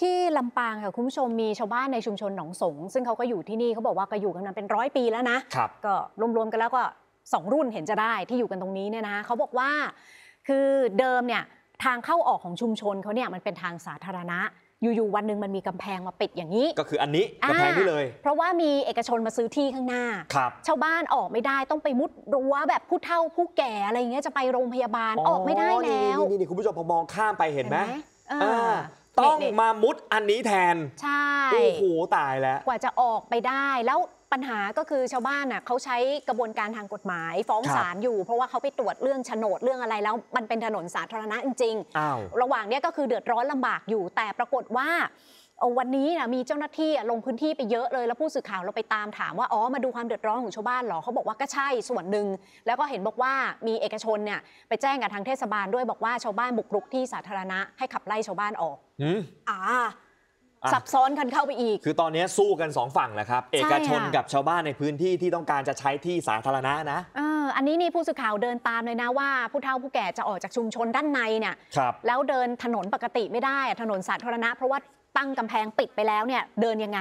ที่ลำปางค่ะคุณผู้ชมมีชาวบ้านในชุมชนหนองสง ซึ่งเขาก็อยู่ที่นี่เขาบอกว่าก็อยู่กันมาเป็นร้อยปีแล้วนะครับก็รวมๆกันแล้วก็สองรุ่นเห็นจะได้ที่อยู่กันตรงนี้เนี่ยนะเขาบอกว่าคือเดิมเนี่ยทางเข้าออกของชุมชนเขาเนี่ยมันเป็นทางสาธารณะ อยู่ๆวันหนึ่งมันมีกำแพงมาปิดอย่างนี้ ก็คืออันนี้กำแพงนี่เลย เพราะว่ามีเอกชนมาซื้อที่ข้างหน้าครับ ชาวบ้านออกไม่ได้ต้องไปมุดรั้วแบบผู้เฒ่าผู้แก่อะไรอย่างเงี้ยจะไปโรงพยาบาลออกไม่ได้แล้วนี่นี่คุณผู้ชมพอมองข้ามไปเห็นไหมต้องมามุดอันนี้แทน ใช่โอ้โหตายแล้ว กว่าจะออกไปได้ แล้วปัญหาก็คือชาวบ้านน่ะเขาใช้กระบวนการทางกฎหมาย ฟ้องศาลอยู่เพราะว่าเขาไปตรวจเรื่องโฉนดเรื่องอะไรแล้ว มันเป็นถนนสาธารณะจริงๆระหว่างนี้ก็คือเดือดร้อนลำบากอยู่แต่ปรากฏว่าวันนี้นะมีเจ้าหน้าที่ลงพื้นที่ไปเยอะเลย แล้วผู้สื่อข่าวเราไปตามถามว่าอ๋อมาดูความเดือดร้อนของชาวบ้านหรอเขาบอกว่าก็ใช่ส่วนหนึ่ง แล้วก็เห็นบอกว่ามีเอกชนเนี่ยไปแจ้งกับทางเทศบาลด้วยบอกว่าชาวบ้านบุกรุกที่สาธารณะให้ขับไล่ชาวบ้านออกอ่าซับซ้อนกันเข้าไปอีก คือตอนนี้สู้กัน2ฝั่งแหละครับเอกชนกับชาวบ้านในพื้นที่ที่ต้องการจะใช้ที่สาธารณะนะอันนี้นี่ผู้สื่อข่าวเดินตามเลยนะว่า ผู้เฒ่าผู้แก่จะออกจากชุมชนด้านในเนี่ยแล้วเดินถนนปกติไม่ได้ถนนสาธารณะเพราะว่าตั้งกำแพงปิดไปแล้วเนี่ยเดินยังไง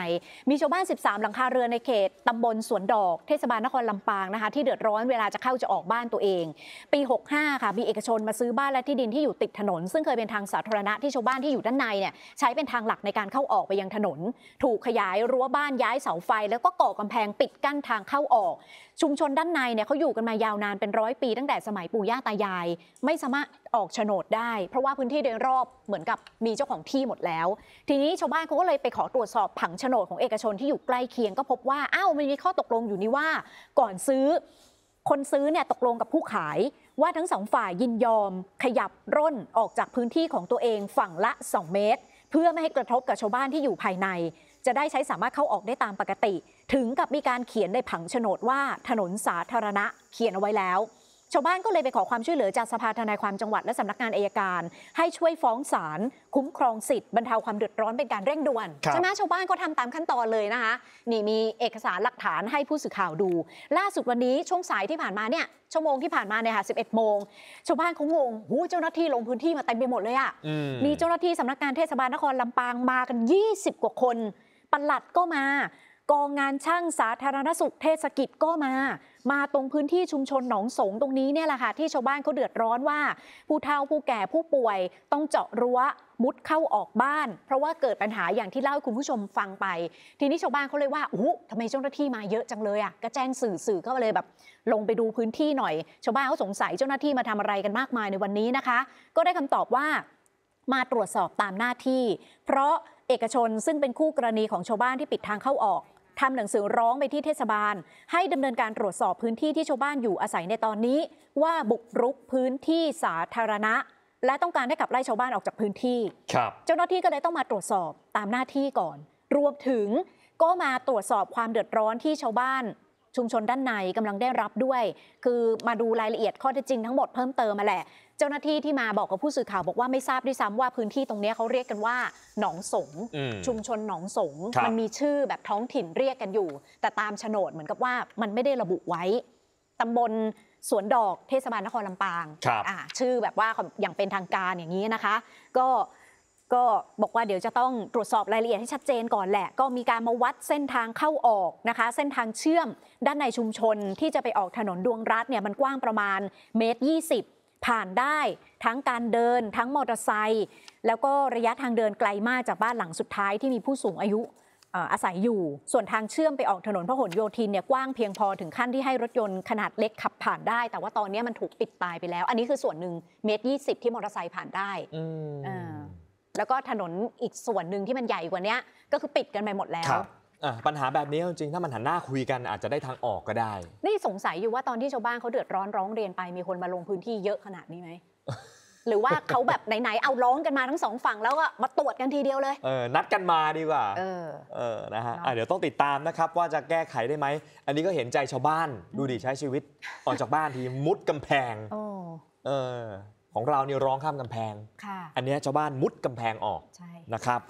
มีชาวบ้าน 13 หลังคาเรือนในเขต ตำบลสวนดอกเทศบาลนครลำปางนะคะ ที่เดือดร้อนเวลาจะเข้าจะออกบ้านตัวเอง ปี 65ค่ะมีเอกชนมาซื้อบ้านและที่ดินที่อยู่ติดถนน ซึ่งเคยเป็นทางสาธารณะที่ชาวบ้านที่อยู่ด้านในเนี่ยใช้เป็นทางหลักในการเข้าออกไปยังถนน ถูกขยายรั้วบ้านย้ายเสาไฟ แล้วก็ก่อกำแพงปิดกั้นทางเข้าออก ชุมชนด้านในเนี่ยเขาอยู่กันมายาวนานเป็นร้อยปี ตั้งแต่สมัยปู่ย่าตายาย ไม่สามารถออกโฉนดได้ เพราะว่าพื้นที่โดยรอบเหมือนกับมีเจ้าของที่หมดแล้วทีนี้ชาวบ้านเขาก็เลยไปขอตรวจสอบผังโฉนดของเอกชนที่อยู่ใกล้เคียง ก็พบว่าอ้าวมันมีข้อตกลงอยู่ นี่ว่า ก่อนซื้อ คนซื้อเนี่ยตกลงกับผู้ขายว่าทั้งสองฝ่ายยินยอม ขยับร่นออกจากพื้นที่ของตัวเองฝั่งละ 2 เมตร เพื่อไม่ให้กระทบกับชาวบ้านที่อยู่ภายใน จะได้ใช้สามารถเข้าออกได้ตามปกติ ถึงกับมีการเขียนในผังโฉนดว่าถนนสาธารณะ เขียนเอาไว้แล้วชาวบ้านก็เลยไปขอความช่วยเหลือจากสภาทนายความจังหวัดและสำนักงานอายการ ให้ช่วยฟ้องศาลคุ้มครองสิทธิ์บรรเทาความเดือดร้อนเป็นการเร่งด่วนใช่ไหมชาวบ้านก็ทำตามขั้นตอนเลยนะคะนี่มีเอกสารหลักฐานให้ผู้สื่อข่าวดู ล่าสุดวันนี้ช่วงสายที่ผ่านมาเนี่ยชั่วโมงที่ผ่านมาเนี่ยค่ะ11โมงชาวบ้านเขางงหูเจ้าหน้าที่ลงพื้นที่มาเต็มไปหมดเลยอะ่ะมีเจ้าหน้าที่สำนักงานเทศบาลนครลำปางมากัน 20 กว่าคนปลัดก็มากองงานช่างสาธารณสุขเทศกิจก็มา มาตรงพื้นที่ชุมชนหนองสงตรงนี้เนี่ยแหละค่ะ ที่ชาวบ้านเขาเดือดร้อนว่า ผู้เฒ่าผู้แก่ผู้ป่วยต้องเจาะรั้วมุดเข้าออกบ้าน เพราะว่าเกิดปัญหาอย่างที่เล่าให้คุณผู้ชมฟังไป ทีนี้ชาวบ้านเขาเลยว่าอ้ทำไมเจ้าหน้าที่มาเยอะจังเลยอ่ะก็แจ้งสื่อสื่อก็เลยแบบลงไปดูพื้นที่หน่อยชาวบ้านเขาสงสัยเจ้าหน้าที่มาทำอะไรกันมากมายในวันนี้นะคะ ก็ได้คำตอบว่ามาตรวจสอบตามหน้าที่ เพราะเอกชนซึ่งเป็นคู่กรณีของชาวบ้านที่ปิดทางเข้าออกทำหนังสือร้องไปที่เทศบาล ให้ดำเนินการตรวจสอบพื้นที่ที่ชาวบ้านอยู่อาศัยในตอนนี้ ว่าบุกรุกพื้นที่สาธารณะ และต้องการให้กับไล่ชาวบ้านออกจากพื้นที่เจ้าหน้าที่ก็เลยต้องมาตรวจสอบตามหน้าที่ก่อน รวมถึง ก็มาตรวจสอบความเดือดร้อนที่ชาวบ้านชุมชนด้านในกำลังได้รับด้วย คือมาดูรายละเอียดข้อเท็จจริงทั้งหมดเพิ่มเติมมาแหละ เจ้าหน้าที่ที่มาบอกกับผู้สื่อข่าวบอกว่าไม่ทราบด้วยซ้ำว่าพื้นที่ตรงนี้เขาเรียกกันว่าหนองสงชุมชนหนองสงมันมีชื่อแบบท้องถิ่นเรียกกันอยู่ แต่ตามโฉนดเหมือนกับว่ามันไม่ได้ระบุไว้ตำบลสวนดอกเทศบาลนครลำปางชื่อแบบว่าอย่างเป็นทางการอย่างนี้นะคะ ก็ก็บอกว่าเดี๋ยวจะต้องตรวจสอบรายละเอียดให้ชัดเจนก่อนแหละ ก็มีการมาวัดเส้นทางเข้าออกนะคะ เส้นทางเชื่อมด้านในชุมชนที่จะไปออกถนนดวงรัฐเนี่ยมันกว้างประมาณเมตร 20 ผ่านได้ทั้งการเดินทั้งมอเตอร์ไซค์แล้วก็ระยะทางเดินไกลมากจากบ้านหลังสุดท้ายที่มีผู้สูงอายุอาศัยอยู่ ส่วนทางเชื่อมไปออกถนนพหลโยธินเนี่ยกว้างเพียงพอถึงขั้นที่ให้รถยนต์ขนาดเล็กขับผ่านได้ แต่ว่าตอนนี้มันถูกปิดตายไปแล้ว อันนี้คือส่วนหนึ่งเมตรยี่สิบที่มอเตอร์ไซค์ผ่านได้แล้วก็ถนนอีกส่วนหนึ่งที่มันใหญ่กว่านี้ก็คือปิดกันไปหมดแล้ว ปัญหาแบบนี้จริงๆ ถ้ามันหันหน้าคุยกันอาจจะได้ทางออกก็ได้ นี่สงสัยอยู่ว่าตอนที่ชาวบ้านเขาเดือดร้อนร้องเรียนไป มีคนมาลงพื้นที่เยอะขนาดนี้ไหมหรือว่าเขาแบบไหนๆเอาร้องกันมาทั้งสองฝั่งแล้วก็มาตรวจกันทีเดียวเลย เออ นัดกันมาดีกว่า เออเออ นะฮะเดี๋ยวต้องติดตามนะครับ ว่าจะแก้ไขได้ไหม อันนี้ก็เห็นใจชาวบ้านดูดิใช้ชีวิตออกจากบ้านทีมุดกำแพงเออของเราเนี่ยร้องข้ามกำแพง อันนี้ชาวบ้านมุดกำแพงออกนะครับ